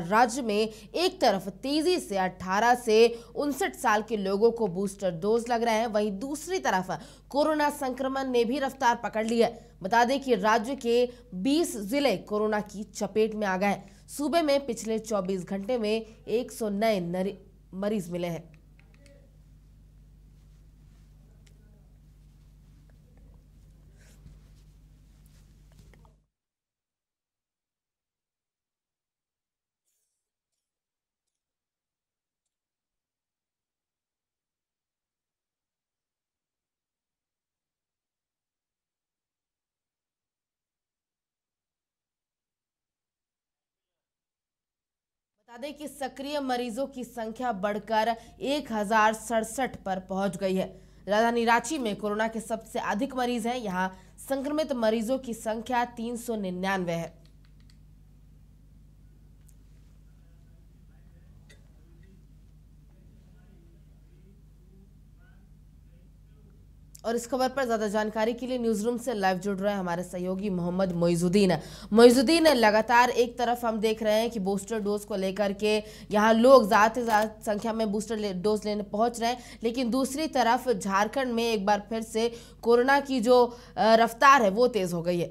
राज्य में एक तरफ तेजी से 18 से उनसठ साल के लोगों को बूस्टर डोज लग रहे हैं वहीं दूसरी तरफ कोरोना संक्रमण ने भी रफ्तार पकड़ ली है बता दें कि राज्य के 20 जिले कोरोना की चपेट में आ गए सूबे में पिछले 24 घंटे में 109 नए मरीज मिले हैं बता दें कि सक्रिय मरीजों की संख्या बढ़कर एक पर पहुंच गई है राजधानी रांची में कोरोना के सबसे अधिक मरीज हैं यहाँ संक्रमित मरीजों की संख्या तीन है और इस खबर पर ज़्यादा जानकारी के लिए न्यूज़ रूम से लाइव जुड़ रहे हैं हमारे सहयोगी मोहम्मद मोइजुद्दीन मोइजुद्दीन लगातार एक तरफ हम देख रहे हैं कि बूस्टर डोज को लेकर के यहाँ लोग ज़्यादा से ज़्यादा संख्या में बूस्टर ले, डोज लेने पहुँच रहे हैं लेकिन दूसरी तरफ झारखंड में एक बार फिर से कोरोना की जो रफ्तार है वो तेज़ हो गई है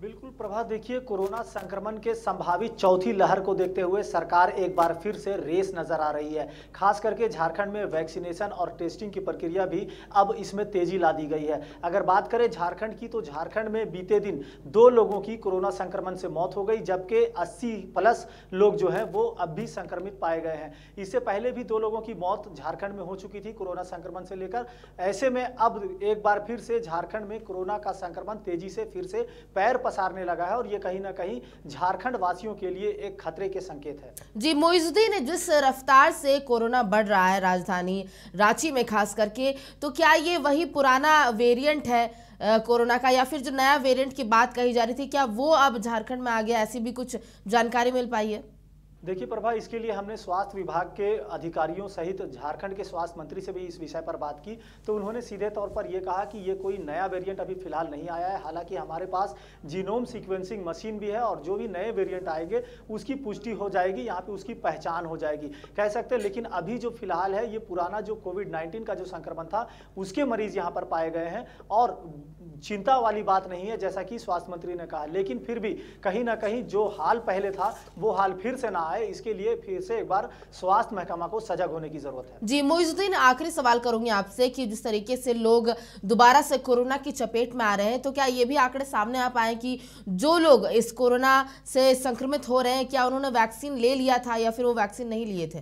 बिल्कुल प्रभा देखिए कोरोना संक्रमण के संभावित चौथी लहर को देखते हुए सरकार एक बार फिर से रेस नजर आ रही है खास करके झारखंड में वैक्सीनेशन और टेस्टिंग की प्रक्रिया भी अब इसमें तेजी ला दी गई है अगर बात करें झारखंड की तो झारखंड में बीते दिन दो लोगों की कोरोना संक्रमण से मौत हो गई जबकि अस्सी प्लस लोग जो है वो अब भी संक्रमित पाए गए हैं इससे पहले भी दो लोगों की मौत झारखंड में हो चुकी थी कोरोना संक्रमण से लेकर ऐसे में अब एक बार फिर से झारखंड में कोरोना का संक्रमण तेजी से फिर से पैर पसारने लगा है और ये कहीं ना कहीं झारखंड वासियों के लिए एक खतरे के संकेत है जी मोइजुद्दीन जिस रफ्तार से कोरोना बढ़ रहा है राजधानी रांची में खास करके तो क्या ये वही पुराना वेरियंट है कोरोना का या फिर जो नया वेरिएंट की बात कही जा रही थी क्या वो अब झारखंड में आ गया ऐसी भी कुछ जानकारी मिल पाई है देखिए प्रभा इसके लिए हमने स्वास्थ्य विभाग के अधिकारियों सहित झारखंड के स्वास्थ्य मंत्री से भी इस विषय पर बात की तो उन्होंने सीधे तौर पर यह कहा कि ये कोई नया वेरिएंट अभी फिलहाल नहीं आया है हालांकि हमारे पास जीनोम सीक्वेंसिंग मशीन भी है और जो भी नए वेरिएंट आएंगे उसकी पुष्टि हो जाएगी यहाँ पर उसकी पहचान हो जाएगी कह सकते हैं लेकिन अभी जो फिलहाल है ये पुराना जो कोविड नाइन्टीन का जो संक्रमण था उसके मरीज यहाँ पर पाए गए हैं और चिंता वाली बात नहीं है जैसा कि स्वास्थ्य मंत्री ने कहा लेकिन फिर भी कहीं ना कहीं जो हाल पहले था वो हाल फिर से ना आए इसके लिए फिर से एक बार स्वास्थ्य महकमा को सजग होने की जरूरत है जी मोइजुद्दीन आखिरी सवाल करूंगी आपसे कि जिस तरीके से लोग दोबारा से कोरोना की चपेट में आ रहे हैं तो क्या ये भी आंकड़े सामने आ पाए कि जो लोग इस कोरोना से संक्रमित हो रहे हैं क्या उन्होंने वैक्सीन ले लिया था या फिर वो वैक्सीन नहीं लिए थे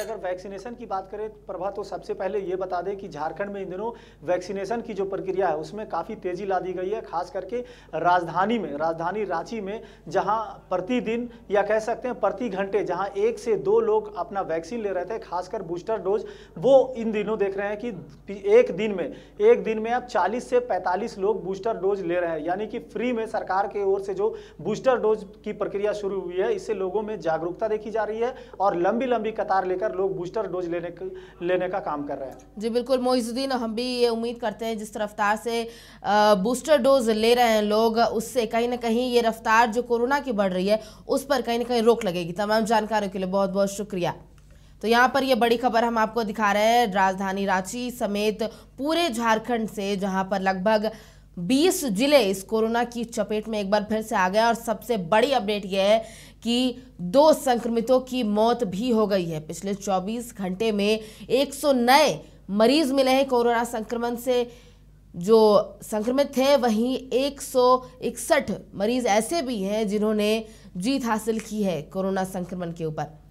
अगर वैक्सीनेशन की बात करें प्रभा तो सबसे पहले ये बता दें कि झारखंड में इन दिनों वैक्सीनेशन की जो प्रक्रिया है उसमें काफ़ी तेज़ी ला दी गई है खास करके राजधानी में राजधानी रांची में जहां प्रतिदिन या कह सकते हैं प्रति घंटे जहां एक से दो लोग अपना वैक्सीन ले रहे थे खासकर बूस्टर डोज वो इन दिनों देख रहे हैं कि एक दिन में एक दिन में अब चालीस से पैंतालीस लोग बूस्टर डोज ले रहे हैं यानी कि फ्री में सरकार की ओर से जो बूस्टर डोज की प्रक्रिया शुरू हुई है इससे लोगों में जागरूकता देखी जा रही है और लंबी लंबी कतार लेकर लेकर लोग बूस्टर डोज लेने का, लेने का काम कर रहे हैं जी बिल्कुल मोहिजुद्दीन हम भी ये उम्मीद करते हैं जिस रफ्तार से बूस्टर डोज ले रहे हैं लोग उससे कहीं ना कहीं ये रफ्तार जो कोरोना की बढ़ रही है उस पर कहीं ना कहीं रोक लगेगी तमाम जानकारियों के लिए बहुत बहुत शुक्रिया तो यहाँ पर ये बड़ी खबर हम आपको दिखा रहे हैं राजधानी रांची समेत पूरे झारखंड से जहाँ पर लगभग 20 जिले इस कोरोना की चपेट में एक बार फिर से आ गए और सबसे बड़ी अपडेट यह है कि दो संक्रमितों की मौत भी हो गई है पिछले 24 घंटे में 100 नए मरीज मिले हैं कोरोना संक्रमण से जो संक्रमित थे वहीं एक मरीज ऐसे भी हैं जिन्होंने जीत हासिल की है कोरोना संक्रमण के ऊपर